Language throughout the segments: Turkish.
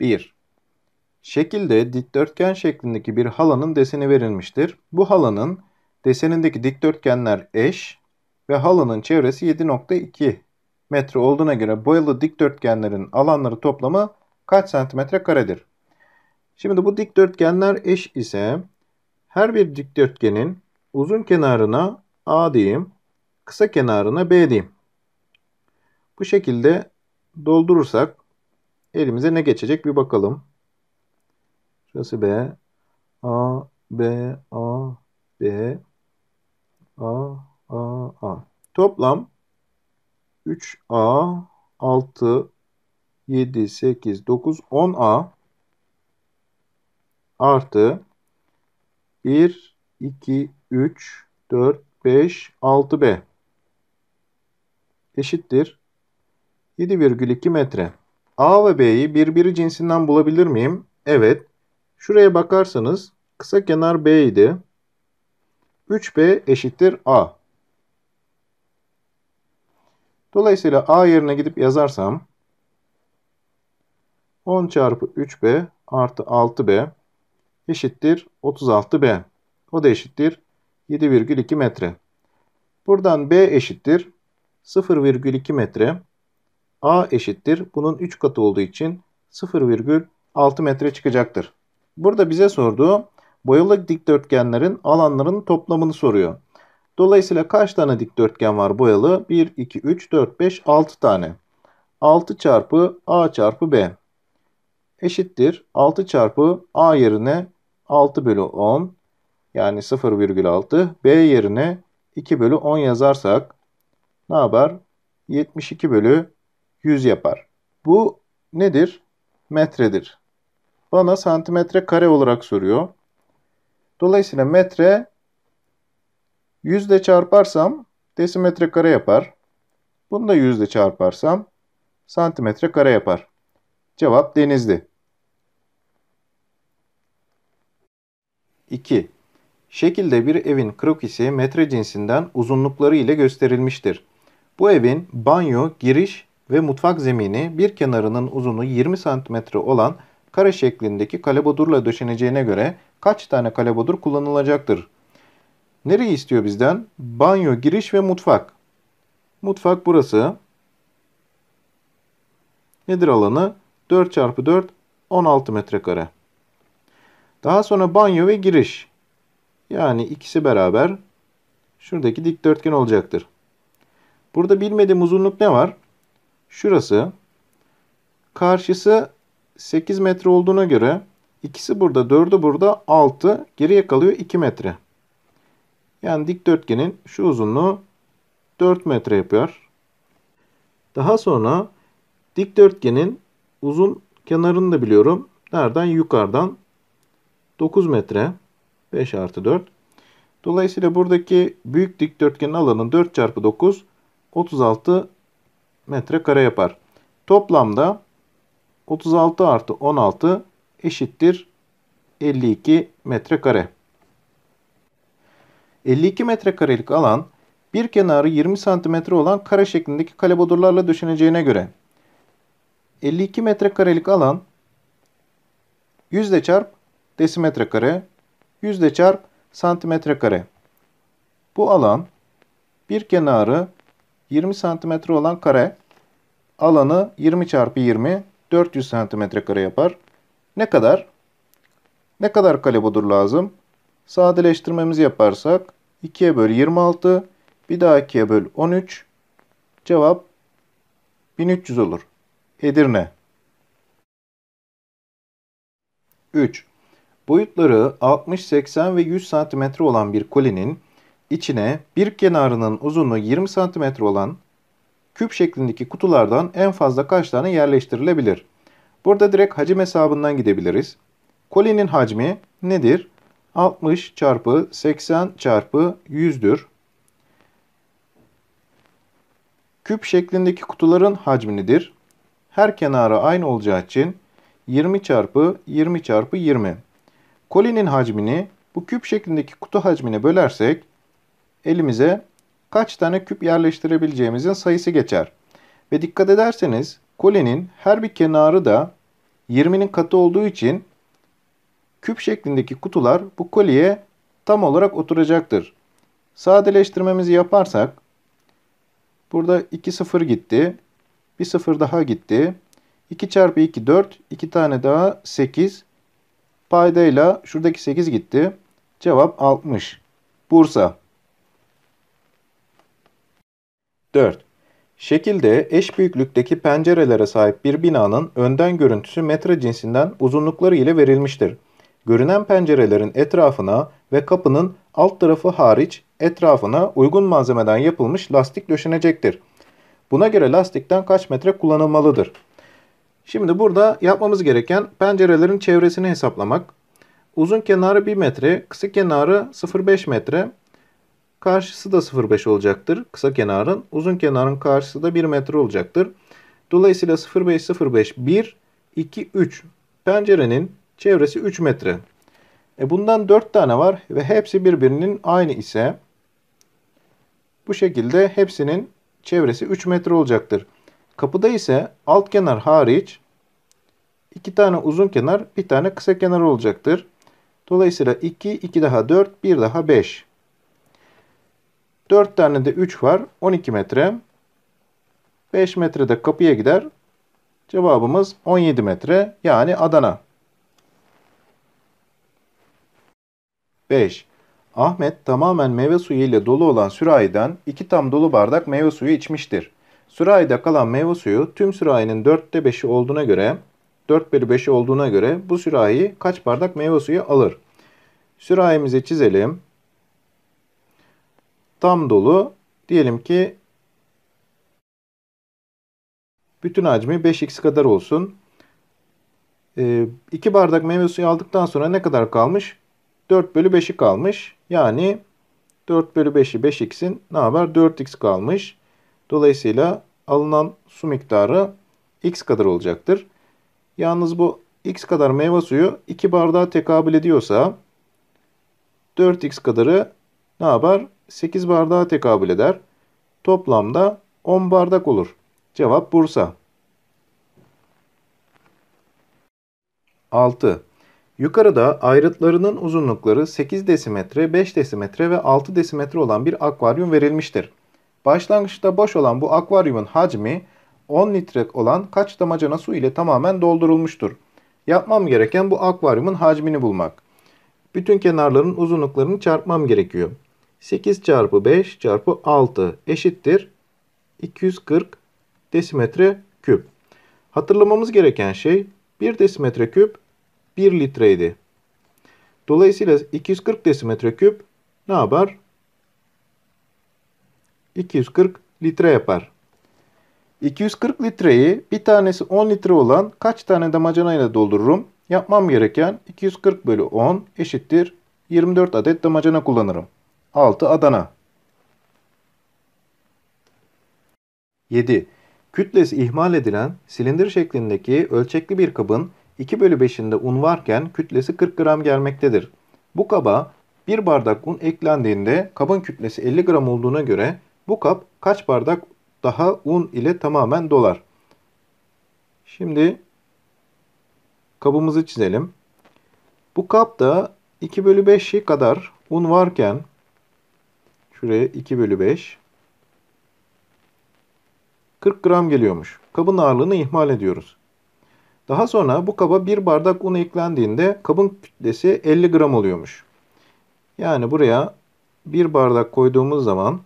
1. Şekilde dikdörtgen şeklindeki bir halanın deseni verilmiştir. Bu halanın desenindeki dikdörtgenler eş ve halanın çevresi 7.2 metre olduğuna göre boyalı dikdörtgenlerin alanları toplamı kaç santimetre karedir? Şimdi bu dikdörtgenler eş ise her bir dikdörtgenin uzun kenarına A diyeyim, kısa kenarına B diyeyim. Bu şekilde doldurursak elimize ne geçecek bir bakalım. Şurası B. A, B, A, B, A, A, A. Toplam 3A, 6, 7, 8, 9, 10A artı 1, 2, 3, 4, 5, 6B eşittir 7,2 metre. A ve B'yi birbiri cinsinden bulabilir miyim? Evet. Şuraya bakarsanız kısa kenar B idi. 3B eşittir A. Dolayısıyla A yerine gidip yazarsam 10 çarpı 3B artı 6B eşittir 36B. O da eşittir 7,2 metre. Buradan B eşittir 0,2 metre. A eşittir. Bunun 3 katı olduğu için 0,6 metre çıkacaktır. Burada bize sorduğu boyalı dikdörtgenlerin alanların toplamını soruyor. Dolayısıyla kaç tane dikdörtgen var boyalı? 1, 2, 3, 4, 5, 6 tane. 6 çarpı A çarpı B eşittir. 6 çarpı A yerine 6 bölü 10 yani 0,6 B yerine 2 bölü 10 yazarsak ne haber? 72 bölü 100 yapar. Bu nedir? Metredir. Bana santimetre kare olarak soruyor. Dolayısıyla metre 100 ile çarparsam desimetre kare yapar. Bunu da 100 ile çarparsam santimetre kare yapar. Cevap denizli. 2. Şekilde bir evin krokisi metre cinsinden uzunlukları ile gösterilmiştir. Bu evin banyo, giriş ve mutfak zemini bir kenarının uzunu 20 cm olan kare şeklindeki kalebodurla döşeneceğine göre kaç tane kalebodur kullanılacaktır? Nereyi istiyor bizden? Banyo, giriş ve mutfak. Mutfak burası. Nedir alanı? 4 çarpı 4 16 metrekare. Daha sonra banyo ve giriş. Yani ikisi beraber şuradaki dikdörtgen olacaktır. Burada bilmediğim uzunluk ne var? Şurası. Karşısı 8 metre olduğuna göre ikisi burada, 4'ü burada, 6 geriye kalıyor 2 metre. Yani dikdörtgenin şu uzunluğu 4 metre yapıyor. Daha sonra dikdörtgenin uzun kenarını da biliyorum. Nereden? Yukarıdan 9 metre 5 artı 4. Dolayısıyla buradaki büyük dikdörtgenin alanı 4 çarpı 9 36 metrekare yapar. Toplamda 36 artı 16 eşittir 52 metrekare. 52 metrekarelik alan bir kenarı 20 santimetre olan kare şeklindeki kale döşeneceğine göre 52 metrekarelik alan yüzde çarp desimetre kare yüzde çarp santimetre kare. Bu alan bir kenarı 20 santimetre olan kare alanı 20 çarpı 20 400 santimetre kare yapar. Ne kadar? Ne kadar kare lazım? Sadeleştirmemizi yaparsak 2'ye bölü 26 bir daha 2'ye bölü 13 cevap 1300 olur. Edirne. 3. Boyutları 60, 80 ve 100 cm olan bir kolinin içine bir kenarının uzunluğu 20 cm olan küp şeklindeki kutulardan en fazla kaç tane yerleştirilebilir? Burada direkt hacim hesabından gidebiliriz. Kolinin hacmi nedir? 60 çarpı 80 çarpı 100'dür. Küp şeklindeki kutuların hacmi nedir? Her kenarı aynı olacağı için 20 çarpı 20 çarpı 20. Kolinin hacmini bu küp şeklindeki kutu hacmine bölersek elimize kaç tane küp yerleştirebileceğimizin sayısı geçer. Ve dikkat ederseniz kulenin her bir kenarı da 20'nin katı olduğu için küp şeklindeki kutular bu kolye tam olarak oturacaktır. Sadeleştirmemizi yaparsak burada 2 sıfır gitti. Bir sıfır daha gitti. 2 çarpı 2 4. 2 tane daha 8. Paydayla şuradaki 8 gitti. Cevap 60. Bursa. 4. Şekilde eş büyüklükteki pencerelere sahip bir binanın önden görüntüsü metre cinsinden uzunlukları ile verilmiştir. Görünen pencerelerin etrafına ve kapının alt tarafı hariç etrafına uygun malzemeden yapılmış lastik döşenecektir. Buna göre lastikten kaç metre kullanılmalıdır? Şimdi burada yapmamız gereken pencerelerin çevresini hesaplamak. Uzun kenarı 1 metre, kısa kenarı 0,5 metre, Karşısı da 0,5 olacaktır. Kısa kenarın. Uzun kenarın karşısı da 1 metre olacaktır. Dolayısıyla 0,5, 0,5, 1, 2, 3. Pencerenin çevresi 3 metre. E bundan 4 tane var ve hepsi birbirinin aynı ise bu şekilde hepsinin çevresi 3 metre olacaktır. Kapıda ise alt kenar hariç 2 tane uzun kenar, bir tane kısa kenar olacaktır. Dolayısıyla 2, 2 daha 4, 1 daha 5. 4 tane de 3 var. 12 metre. 5 metre de kapıya gider. Cevabımız 17 metre yani Adana. 5. Ahmet tamamen meyve suyu ile dolu olan sürahiden 2 tam dolu bardak meyve suyu içmiştir. Sürahide kalan meyve suyu tüm sürahinin 4'te 5'i olduğuna göre 4 bölü 5'i olduğuna göre bu sürahi kaç bardak meyve suyu alır? Sürahimizi çizelim tam dolu. Diyelim ki bütün hacmi 5x kadar olsun. 2 ee, bardak meyve suyu aldıktan sonra ne kadar kalmış? 4 bölü 5'i kalmış. Yani 4 bölü 5'i 5x'in ne haber? 4x kalmış. Dolayısıyla alınan su miktarı x kadar olacaktır. Yalnız bu x kadar meyve suyu 2 bardağa tekabül ediyorsa 4x kadarı ne haber? 8 bardağa tekabül eder. Toplamda 10 bardak olur. Cevap Bursa. 6. Yukarıda ayrıtlarının uzunlukları 8 desimetre, 5 desimetre ve 6 desimetre olan bir akvaryum verilmiştir. Başlangıçta boş olan bu akvaryumun hacmi 10 litre olan kaç damacana su ile tamamen doldurulmuştur. Yapmam gereken bu akvaryumun hacmini bulmak. Bütün kenarların uzunluklarını çarpmam gerekiyor. 8 çarpı 5 çarpı 6 eşittir 240 desimetre küp. Hatırlamamız gereken şey 1 desimetre küp 1 litreydi. Dolayısıyla 240 desimetre küp ne yapar? 240 litre yapar. 240 litreyi bir tanesi 10 litre olan kaç tane damacanayla doldururum? Yapmam gereken 240 bölü 10 eşittir 24 adet damacana kullanırım. 6. Adana 7. Kütlesi ihmal edilen silindir şeklindeki ölçekli bir kabın 2 bölü 5'inde un varken kütlesi 40 gram gelmektedir. Bu kaba 1 bardak un eklendiğinde kabın kütlesi 50 gram olduğuna göre bu kap kaç bardak daha un ile tamamen dolar? Şimdi kabımızı çizelim. Bu kapta 2 bölü 5'i kadar un varken Şuraya 2 bölü 5. 40 gram geliyormuş. Kabın ağırlığını ihmal ediyoruz. Daha sonra bu kaba bir bardak un eklendiğinde kabın kütlesi 50 gram oluyormuş. Yani buraya bir bardak koyduğumuz zaman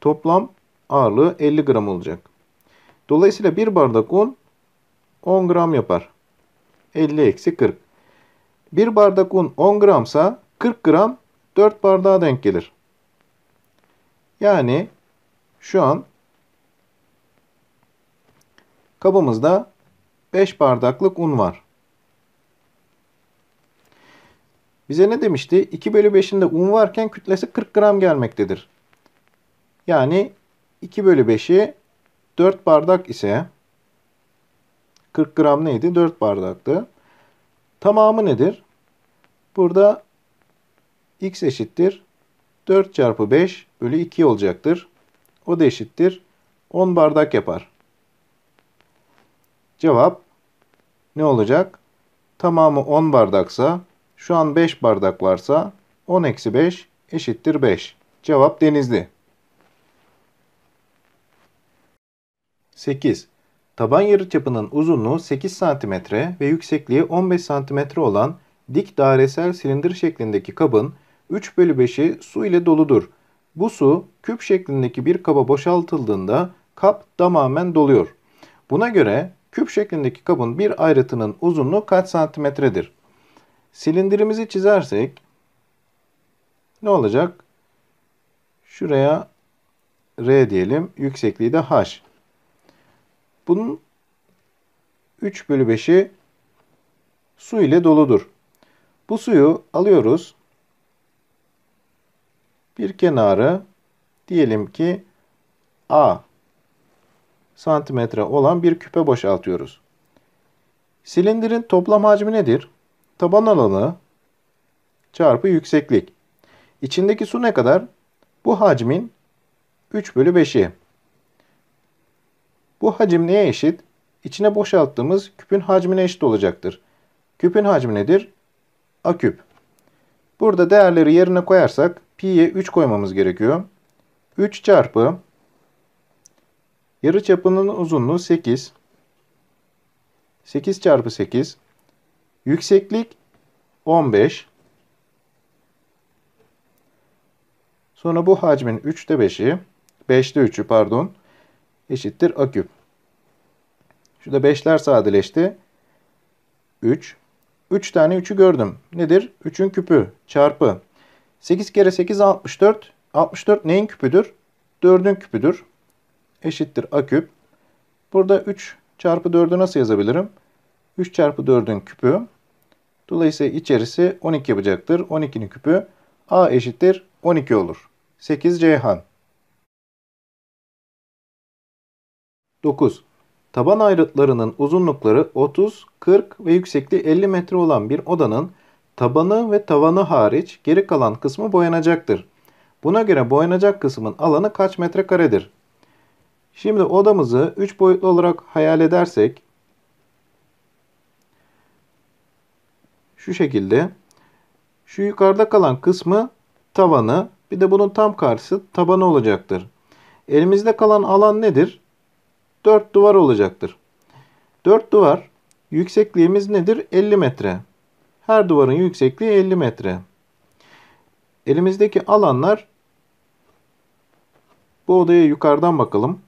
toplam ağırlığı 50 gram olacak. Dolayısıyla bir bardak un 10 gram yapar. 50 eksi 40. Bir bardak un 10 gramsa 40 gram 4 bardağa denk gelir. Yani şu an kabımızda 5 bardaklık un var. Bize ne demişti? 2 bölü 5'inde un varken kütlesi 40 gram gelmektedir. Yani 2 bölü 5'i 4 bardak ise 40 gram neydi? 4 bardaktı. Tamamı nedir? Burada x eşittir 4 çarpı 5 bölü 2 olacaktır. O da eşittir 10 bardak yapar. Cevap ne olacak? Tamamı 10 bardaksa şu an 5 bardak varsa 10 eksi 5 eşittir 5. Cevap denizli. 8. Taban yarıçapının uzunluğu 8 cm ve yüksekliği 15 cm olan dik dairesel silindir şeklindeki kabın 3 bölü 5'i su ile doludur. Bu su küp şeklindeki bir kaba boşaltıldığında kap tamamen doluyor. Buna göre küp şeklindeki kabın bir ayrıtının uzunluğu kaç santimetredir? Silindirimizi çizersek ne olacak? Şuraya R diyelim. Yüksekliği de H. Bunun 3 bölü 5'i su ile doludur. Bu suyu alıyoruz bir kenarı diyelim ki A santimetre olan bir küpe boşaltıyoruz. Silindirin toplam hacmi nedir? Taban alanı çarpı yükseklik. İçindeki su ne kadar? Bu hacmin 3 bölü 5'i. Bu hacim neye eşit? İçine boşalttığımız küpün hacmine eşit olacaktır. Küpün hacmi nedir? A küp. Burada değerleri yerine koyarsak pi'ye 3 koymamız gerekiyor. 3 çarpı yarı çapının uzunluğu 8. 8 çarpı 8. Yükseklik 15. Sonra bu hacmin 3'te 5'i, 5'te 3'ü pardon, eşittir a küp. Şurada 5'ler sadeleşti. 3. 3 tane 3'ü gördüm. Nedir? 3'ün küpü çarpı 8 kere 8 64. 64 neyin küpüdür? 4'ün küpüdür. Eşittir a küp. Burada 3 çarpı 4'ü nasıl yazabilirim? 3 çarpı 4'ün küpü. Dolayısıyla içerisi 12 yapacaktır. 12'nin küpü a eşittir 12 olur. 8 Ceyhan. 9. Taban ayrıtlarının uzunlukları 30, 40 ve yüksekliği 50 metre olan bir odanın Tabanı ve tavanı hariç geri kalan kısmı boyanacaktır. Buna göre boyanacak kısmın alanı kaç metrekaredir? Şimdi odamızı 3 boyutlu olarak hayal edersek şu şekilde şu yukarıda kalan kısmı tavanı bir de bunun tam karşısı tabanı olacaktır. Elimizde kalan alan nedir? 4 duvar olacaktır. 4 duvar yüksekliğimiz nedir? 50 metre. Her duvarın yüksekliği 50 metre. Elimizdeki alanlar bu odaya yukarıdan bakalım.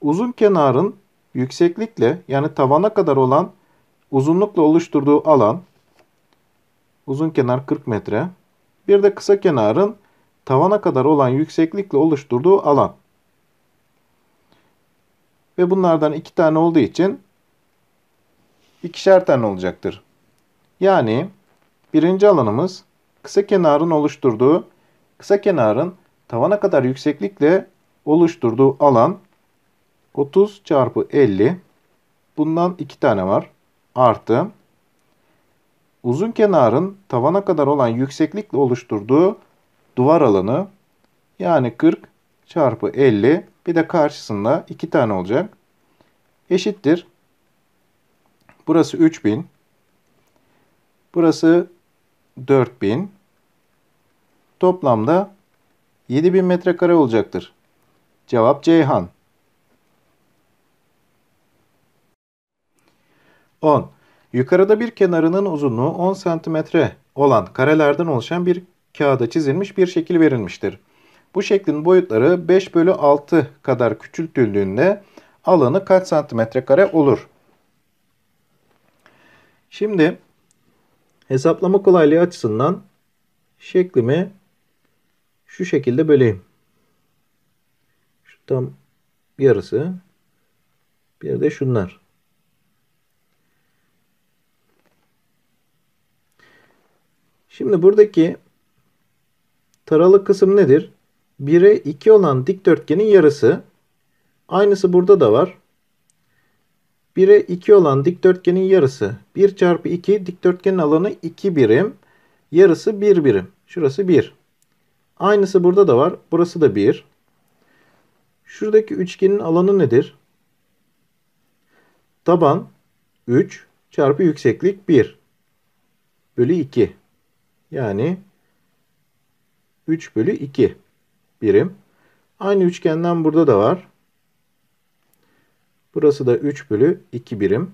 Uzun kenarın yükseklikle yani tavana kadar olan uzunlukla oluşturduğu alan uzun kenar 40 metre. Bir de kısa kenarın tavana kadar olan yükseklikle oluşturduğu alan. Ve bunlardan iki tane olduğu için ikişer tane olacaktır. Yani birinci alanımız kısa kenarın oluşturduğu kısa kenarın tavana kadar yükseklikle oluşturduğu alan 30 çarpı 50 bundan 2 tane var artı uzun kenarın tavana kadar olan yükseklikle oluşturduğu duvar alanı yani 40 çarpı 50 bir de karşısında 2 tane olacak eşittir Burası 3000. Burası 4000. Toplamda 7000 metrekare olacaktır. Cevap Ceyhan. 10. Yukarıda bir kenarının uzunluğu 10 cm olan karelerden oluşan bir kağıda çizilmiş bir şekil verilmiştir. Bu şeklin boyutları 5 bölü 6 kadar küçültüldüğünde alanı kaç santimetre kare olur? Şimdi hesaplama kolaylığı açısından şeklimi şu şekilde böleyim. Şu tam yarısı. Bir de şunlar. Şimdi buradaki taralı kısım nedir? 1'e 2 olan dikdörtgenin yarısı. Aynısı burada da var. 1'e 2 olan dikdörtgenin yarısı 1 çarpı 2 dikdörtgenin alanı 2 birim. Yarısı 1 birim. Şurası 1. Aynısı burada da var. Burası da 1. Şuradaki üçgenin alanı nedir? Taban 3 çarpı yükseklik 1 bölü 2. Yani 3 bölü 2 birim. Aynı üçgenden burada da var. Burası da 3 bölü 2 birim.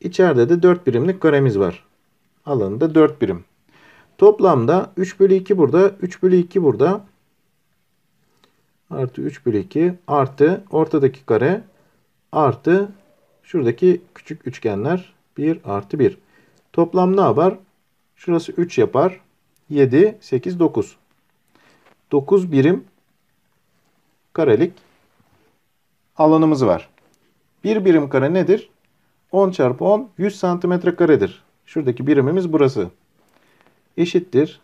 İçeride de 4 birimlik karemiz var. Alanı da 4 birim. Toplamda 3 bölü 2 burada, 3 bölü 2 burada. Artı 3 bölü 2 artı ortadaki kare artı şuradaki küçük üçgenler 1 artı 1. Toplam ne yapar? Şurası 3 yapar. 7, 8, 9. 9 birim karelik alanımız var. Bir birim kare nedir? 10 çarpı 10 100 santimetre karedir. Şuradaki birimimiz burası. Eşittir.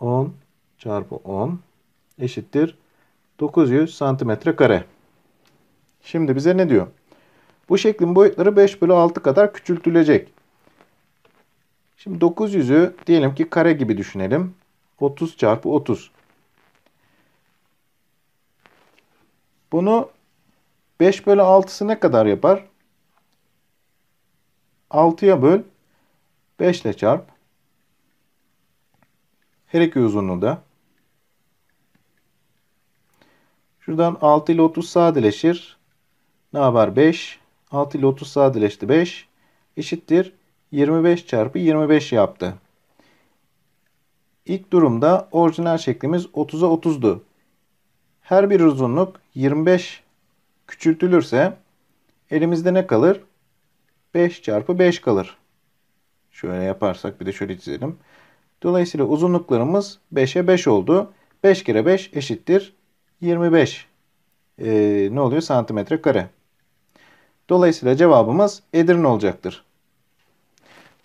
10 çarpı 10 eşittir 900 santimetre kare. Şimdi bize ne diyor? Bu şeklin boyutları 5 bölü 6 kadar küçültülecek. Şimdi 900'ü diyelim ki kare gibi düşünelim. 30 çarpı 30. Bunu 5 bölü 6'sı ne kadar yapar? 6'ya böl. 5 ile çarp. Her iki uzunluğu da. Şuradan 6 ile 30 sadeleşir. Ne yapar? 5. 6 ile 30 sadeleşti. 5 eşittir. 25 çarpı 25 yaptı. İlk durumda orijinal şeklimiz 30'a 30'du her bir uzunluk 25 küçültülürse elimizde ne kalır? 5 çarpı 5 kalır. Şöyle yaparsak bir de şöyle çizelim. Dolayısıyla uzunluklarımız 5'e 5 oldu. 5 kere 5 eşittir 25. Ee, ne oluyor? Santimetre kare. Dolayısıyla cevabımız Edirne olacaktır.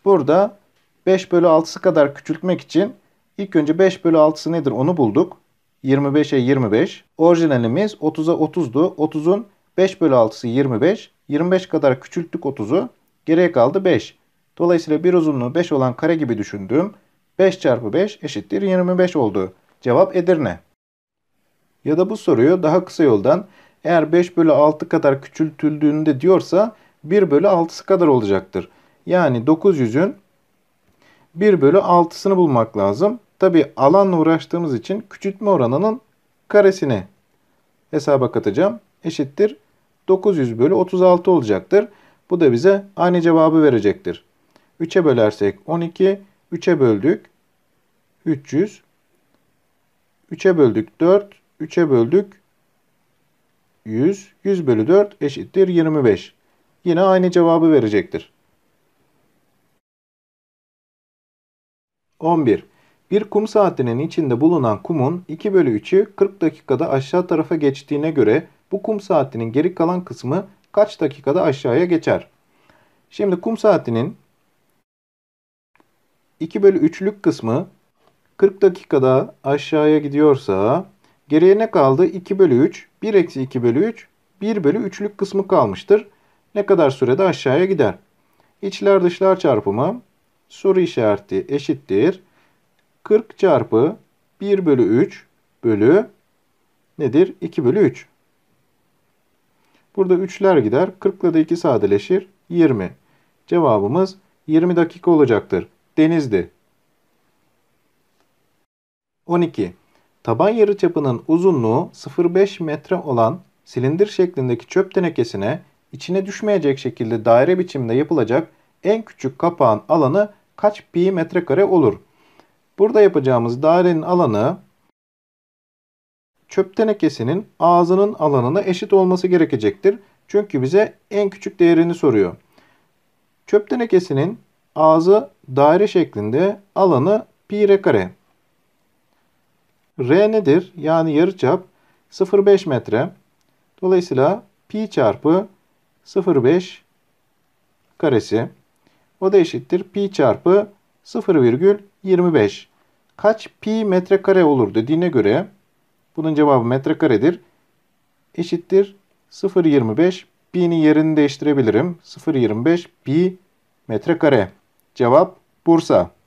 Burada 5 bölü 6'sı kadar küçültmek için ilk önce 5 bölü 6'sı nedir onu bulduk. 25'e 25. Orijinalimiz 30'a 30'du. 30'un 5 bölü 6'sı 25. 25 kadar küçülttük 30'u. Geriye kaldı 5. Dolayısıyla bir uzunluğu 5 olan kare gibi düşündüğüm 5 çarpı 5 eşittir 25 oldu. Cevap Edirne. Ya da bu soruyu daha kısa yoldan eğer 5 bölü 6 kadar küçültüldüğünde diyorsa 1 bölü 6'sı kadar olacaktır. Yani 900'ün 1 bölü 6'sını bulmak lazım. Tabi alanla uğraştığımız için küçültme oranının karesini hesaba katacağım. Eşittir 900 bölü 36 olacaktır. Bu da bize aynı cevabı verecektir. 3'e bölersek 12, 3'e böldük 300, 3'e böldük 4, 3'e böldük 100, 100 bölü 4 eşittir 25. Yine aynı cevabı verecektir. 11. Bir kum saatinin içinde bulunan kumun 2 bölü 3'ü 40 dakikada aşağı tarafa geçtiğine göre bu kum saatinin geri kalan kısmı kaç dakikada aşağıya geçer? Şimdi kum saatinin 2 bölü 3'lük kısmı 40 dakikada aşağıya gidiyorsa geriye ne kaldı? 2 bölü 3, 1 eksi 2 bölü 3, 1 bölü 3'lük kısmı kalmıştır. Ne kadar sürede aşağıya gider? İçler dışlar çarpımı soru işareti eşittir. 40 çarpı 1 bölü 3 bölü nedir? 2 bölü 3. Burada 3'ler gider. 40 ile de 2 sadeleşir. 20. Cevabımız 20 dakika olacaktır. Denizdi. 12. Taban yarıçapının uzunluğu 0,5 metre olan silindir şeklindeki çöp tenekesine içine düşmeyecek şekilde daire biçimde yapılacak en küçük kapağın alanı kaç pi metrekare olur? Burada yapacağımız dairenin alanı çöp tenekesinin ağzının alanına eşit olması gerekecektir. Çünkü bize en küçük değerini soruyor. Çöp tenekesinin ağzı daire şeklinde alanı pi r kare. R nedir? Yani yarıçap 0,5 metre. Dolayısıyla pi çarpı 0,5 karesi. O da eşittir pi çarpı 0,25 kaç pi metrekare olur dediğine göre bunun cevabı metrekaredir. Eşittir 0.25 pi'ni yerini değiştirebilirim. 0.25 pi metrekare. Cevap Bursa.